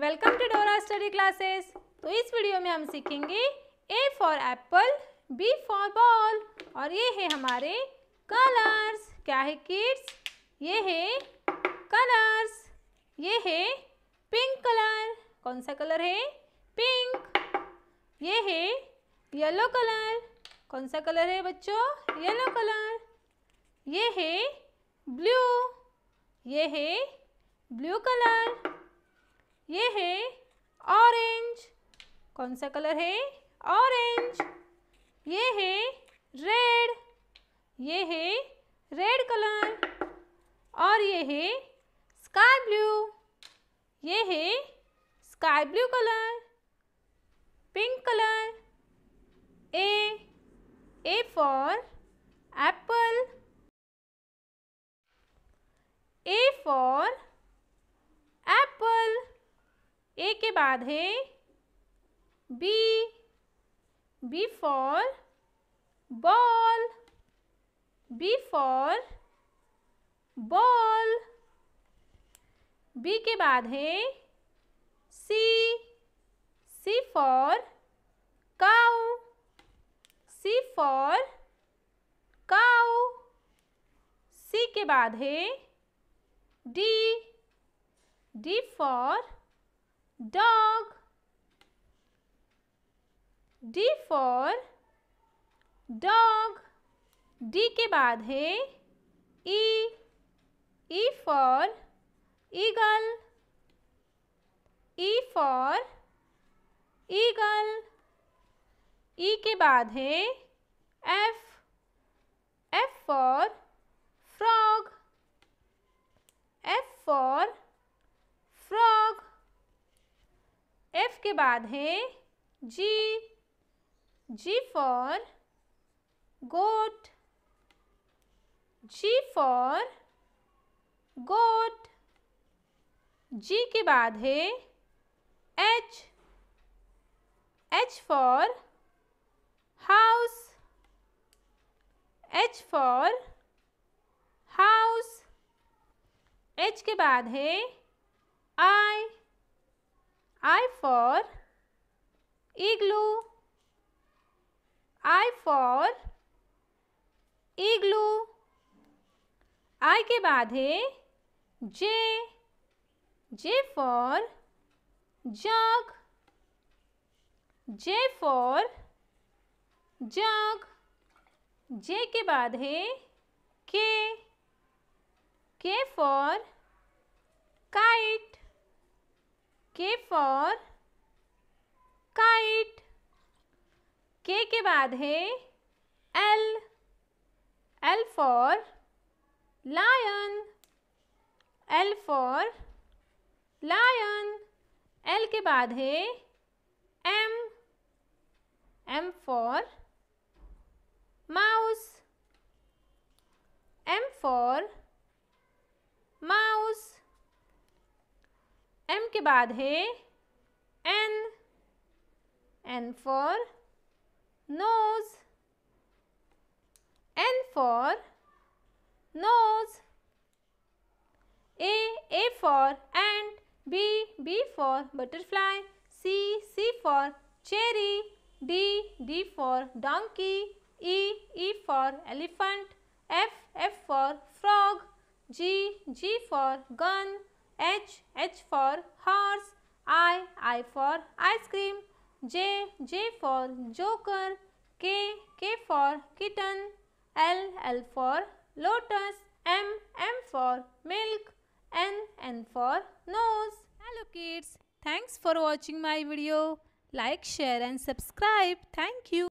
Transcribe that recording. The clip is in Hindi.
Welcome to Dora study classes तो इस वीडियो में हम सीखेंगे A for apple B for ball और ये है हमारे कलर्स क्या है किड्स ये है कलर्स ये है पिंक कलर कौन सा कलर है पिंक ये है येलो कलर कौन सा कलर है बच्चों येलो कलर ये है ब्लू ये है ब्लू कलर ये है ऑरेंज कौन सा कलर है ऑरेंज ये है रेड ये है रेड कलर और ये है स्काई ब्लू ये है sky blue colour pink colour A A for apple A for बाद है B B for ball B for ball B के बाद है C C for cow C for cow C के बाद है D D for dog D for dog D ke baad hai E E for eagle E for eagle E ke baad hai F F for frog F for के बाद है जी G for goat ji for गोट जी के बाद है H H for house H for house H के बाद है आई I for igloo. I for igloo. I के बाद है J. J for jug. J for jug. J के बाद है K. K for K for kite. K के बाद है L. L for lion. L for lion. L के बाद है M. M for mouse. M for M के बाद है N N for nose N for nose A A for ant B B for butterfly C C for cherry D D for donkey E E for elephant F F for frog G G for gun H, H for horse, I, I for ice cream, J, J for joker, K, K for kitten, L, L for lotus, M, M for milk, N, N for nose. Hello kids, thanks for watching my video. Like, share and subscribe. Thank you.